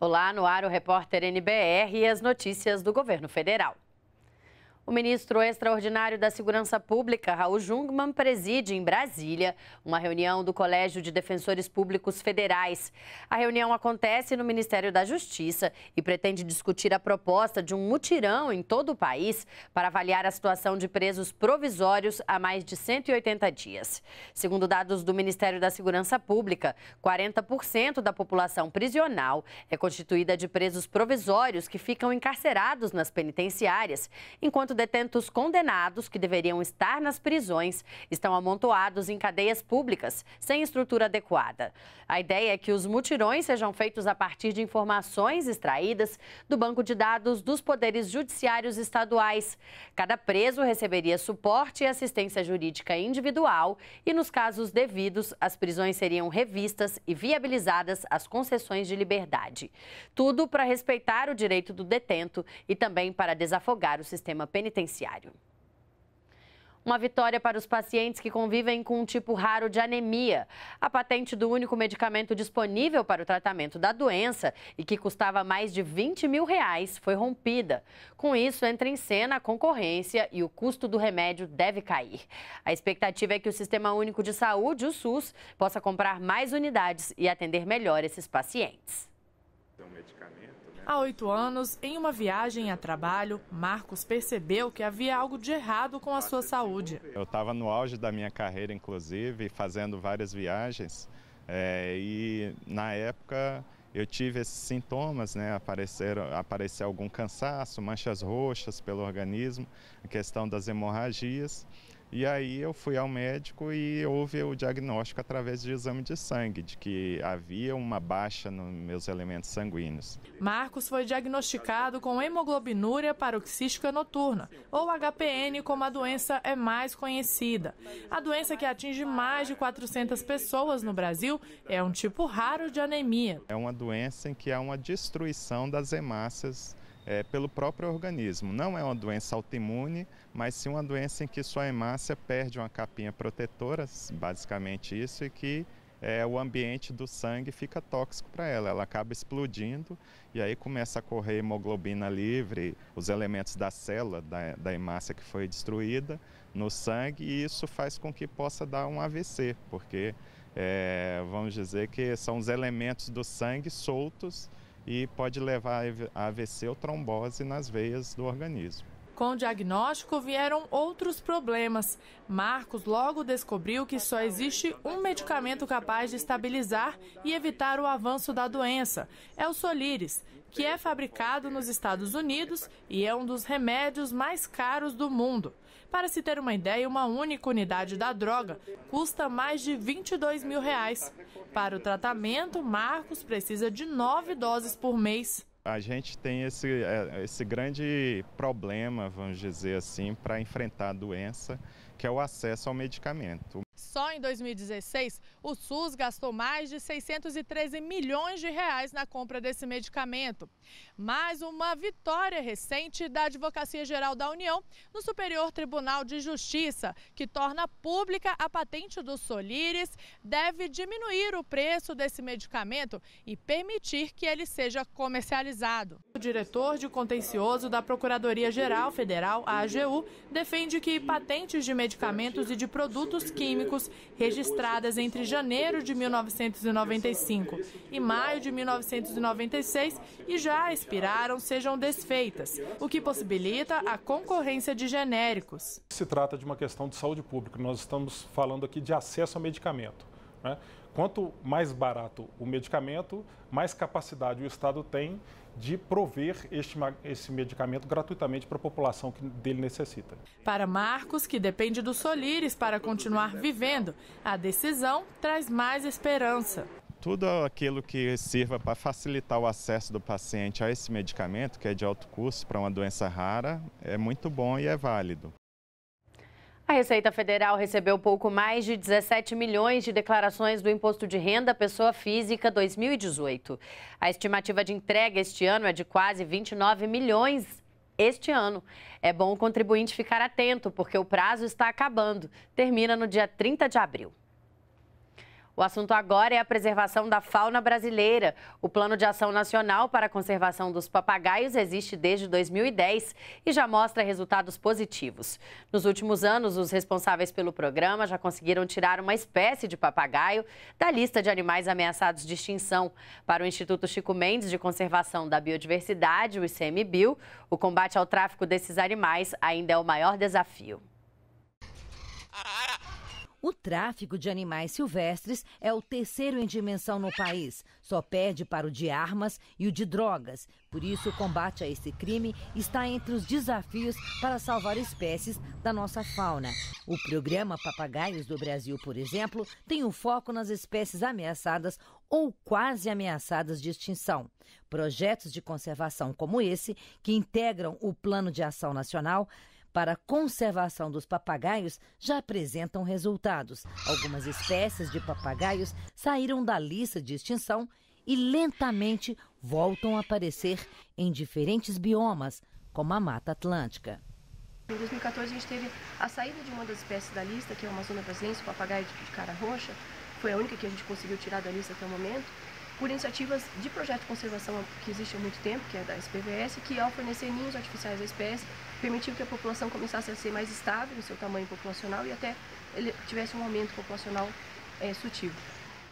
Olá, no ar o repórter NBR e as notícias do governo federal. O ministro extraordinário da Segurança Pública, Raul Jungmann, preside em Brasília uma reunião do Colégio de Defensores Públicos Federais. A reunião acontece no Ministério da Justiça e pretende discutir a proposta de um mutirão em todo o país para avaliar a situação de presos provisórios há mais de 180 dias. Segundo dados do Ministério da Segurança Pública, 40% da população prisional é constituída de presos provisórios que ficam encarcerados nas penitenciárias, enquanto enquanto detentos condenados, que deveriam estar nas prisões, estão amontoados em cadeias públicas, sem estrutura adequada. A ideia é que os mutirões sejam feitos a partir de informações extraídas do banco de dados dos poderes judiciários estaduais. Cada preso receberia suporte e assistência jurídica individual e, nos casos devidos, as prisões seriam revistas e viabilizadas as concessões de liberdade. Tudo para respeitar o direito do detento e também para desafogar o sistema penitenciário penitenciário. Uma vitória para os pacientes que convivem com um tipo raro de anemia. A patente do único medicamento disponível para o tratamento da doença e que custava mais de 20 mil reais foi rompida. Com isso, entra em cena a concorrência e o custo do remédio deve cair. A expectativa é que o Sistema Único de Saúde, o SUS, possa comprar mais unidades e atender melhor esses pacientes. É então, um medicamento Há oito anos, em uma viagem a trabalho, Marcos percebeu que havia algo de errado com a sua saúde. Eu estava no auge da minha carreira, inclusive, fazendo várias viagens. É, e na época eu tive esses sintomas, né? apareceu algum cansaço, manchas roxas pelo organismo, a questão das hemorragias. E aí eu fui ao médico e houve o diagnóstico através de exame de sangue, de que havia uma baixa nos meus elementos sanguíneos. Marcos foi diagnosticado com hemoglobinúria paroxística noturna, ou HPN, como a doença é mais conhecida. A doença que atinge mais de 400 pessoas no Brasil é um tipo raro de anemia. É uma doença em que há uma destruição das hemácias é, pelo próprio organismo. Não é uma doença autoimune, mas sim uma doença em que sua hemácia perde uma capinha protetora, basicamente isso, e que é, o ambiente do sangue fica tóxico para ela. Ela acaba explodindo e aí começa a correr hemoglobina livre, os elementos da célula, da, da hemácia que foi destruída, no sangue, e isso faz com que possa dar um AVC, porque é, vamos dizer que são os elementos do sangue soltos e pode levar a AVC ou trombose nas veias do organismo. Com o diagnóstico vieram outros problemas. Marcos logo descobriu que só existe um medicamento capaz de estabilizar e evitar o avanço da doença: é o Solíris, que é fabricado nos Estados Unidos e é um dos remédios mais caros do mundo. Para se ter uma ideia, uma única unidade da droga custa mais de 22 mil reais. Para o tratamento, Marcos precisa de nove doses por mês. A gente tem esse, é, esse grande problema, vamos dizer assim, para enfrentar a doença, que é o acesso ao medicamento só em 2016, o SUS gastou mais de 613 milhões de reais na compra desse medicamento. Mais uma vitória recente da Advocacia Geral da União no Superior Tribunal de Justiça, que torna pública a patente do Soliris, deve diminuir o preço desse medicamento e permitir que ele seja comercializado. O diretor de contencioso da Procuradoria-Geral Federal, a AGU, defende que patentes de medicamentos e de produtos químicos registradas entre janeiro de 1995 e maio de 1996 e já expiraram sejam desfeitas, o que possibilita a concorrência de genéricos. Se trata de uma questão de saúde pública. Nós estamos falando aqui de acesso a medicamento. Né? Quanto mais barato o medicamento, mais capacidade o Estado tem de prover este, esse medicamento gratuitamente para a população que dele necessita. Para Marcos, que depende do Solires para continuar vivendo, a decisão traz mais esperança. Tudo aquilo que sirva para facilitar o acesso do paciente a esse medicamento, que é de alto custo para uma doença rara, é muito bom e é válido. A Receita Federal recebeu pouco mais de 17 milhões de declarações do Imposto de Renda Pessoa Física 2018. A estimativa de entrega este ano é de quase 29 milhões este ano. É bom o contribuinte ficar atento, porque o prazo está acabando. Termina no dia 30 de abril. O assunto agora é a preservação da fauna brasileira. O Plano de Ação Nacional para a Conservação dos Papagaios existe desde 2010 e já mostra resultados positivos. Nos últimos anos, os responsáveis pelo programa já conseguiram tirar uma espécie de papagaio da lista de animais ameaçados de extinção. Para o Instituto Chico Mendes de Conservação da Biodiversidade, o ICMBio, o combate ao tráfico desses animais ainda é o maior desafio. O tráfico de animais silvestres é o terceiro em dimensão no país, só perde para o de armas e o de drogas. Por isso, o combate a esse crime está entre os desafios para salvar espécies da nossa fauna. O programa Papagaios do Brasil, por exemplo, tem o um foco nas espécies ameaçadas ou quase ameaçadas de extinção. Projetos de conservação como esse, que integram o Plano de Ação Nacional, para a conservação dos papagaios já apresentam resultados. Algumas espécies de papagaios saíram da lista de extinção e lentamente voltam a aparecer em diferentes biomas, como a Mata Atlântica. Em 2014, a gente teve a saída de uma das espécies da lista, que é uma zona brasileira, o papagaio de cara roxa. Foi a única que a gente conseguiu tirar da lista até o momento por iniciativas de projeto de conservação que existe há muito tempo, que é da SPVS, que ao fornecer ninhos artificiais à espécie, permitiu que a população começasse a ser mais estável no seu tamanho populacional e até tivesse um aumento populacional é, sutil.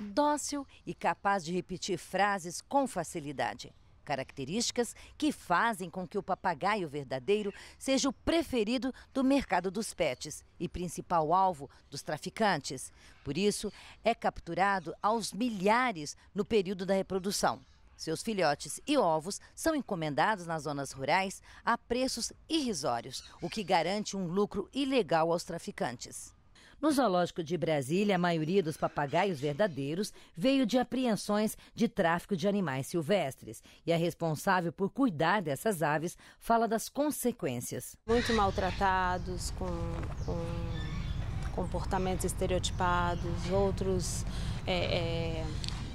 Dócil e capaz de repetir frases com facilidade características que fazem com que o papagaio verdadeiro seja o preferido do mercado dos pets e principal alvo dos traficantes. Por isso, é capturado aos milhares no período da reprodução. Seus filhotes e ovos são encomendados nas zonas rurais a preços irrisórios, o que garante um lucro ilegal aos traficantes. No zoológico de Brasília, a maioria dos papagaios verdadeiros veio de apreensões de tráfico de animais silvestres. E a responsável por cuidar dessas aves fala das consequências. Muito maltratados, com, com comportamentos estereotipados, outros. É, é,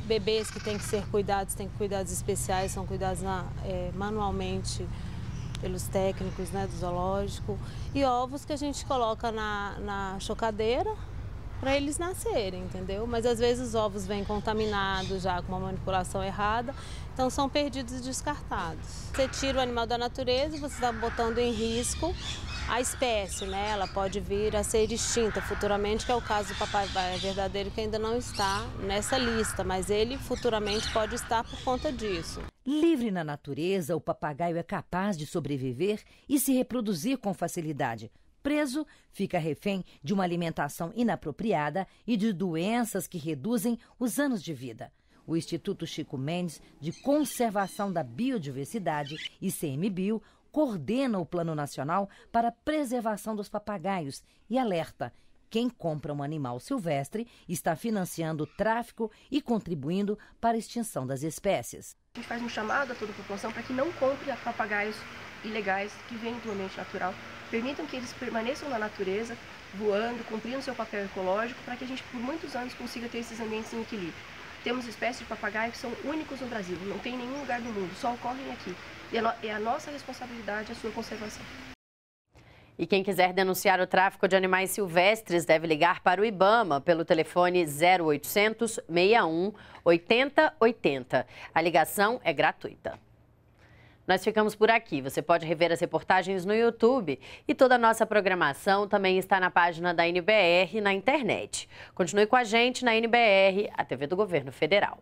bebês que têm que ser cuidados, têm cuidados especiais, são cuidados na, é, manualmente pelos técnicos né, do zoológico, e ovos que a gente coloca na, na chocadeira para eles nascerem, entendeu? Mas às vezes os ovos vêm contaminados já com uma manipulação errada, então são perdidos e descartados. Você tira o animal da natureza, você está botando em risco a espécie, né? Ela pode vir a ser extinta futuramente, que é o caso do papagaio é verdadeiro, que ainda não está nessa lista, mas ele futuramente pode estar por conta disso. Livre na natureza, o papagaio é capaz de sobreviver e se reproduzir com facilidade. Preso, fica refém de uma alimentação inapropriada e de doenças que reduzem os anos de vida o Instituto Chico Mendes de Conservação da Biodiversidade, ICMBio, coordena o Plano Nacional para a Preservação dos Papagaios e alerta: quem compra um animal silvestre está financiando o tráfico e contribuindo para a extinção das espécies. A gente faz um chamado a toda a população para que não compre papagaios ilegais que vêm do ambiente natural. Permitam que eles permaneçam na natureza, voando, cumprindo seu papel ecológico, para que a gente, por muitos anos, consiga ter esses ambientes em equilíbrio. Temos espécies de papagaio que são únicos no Brasil, não tem nenhum lugar do mundo, só ocorrem aqui. E é a nossa responsabilidade a sua conservação. E quem quiser denunciar o tráfico de animais silvestres deve ligar para o IBAMA pelo telefone 0800 61 8080. A ligação é gratuita. Nós ficamos por aqui. Você pode rever as reportagens no YouTube e toda a nossa programação também está na página da NBR na internet. Continue com a gente na NBR, a TV do Governo Federal.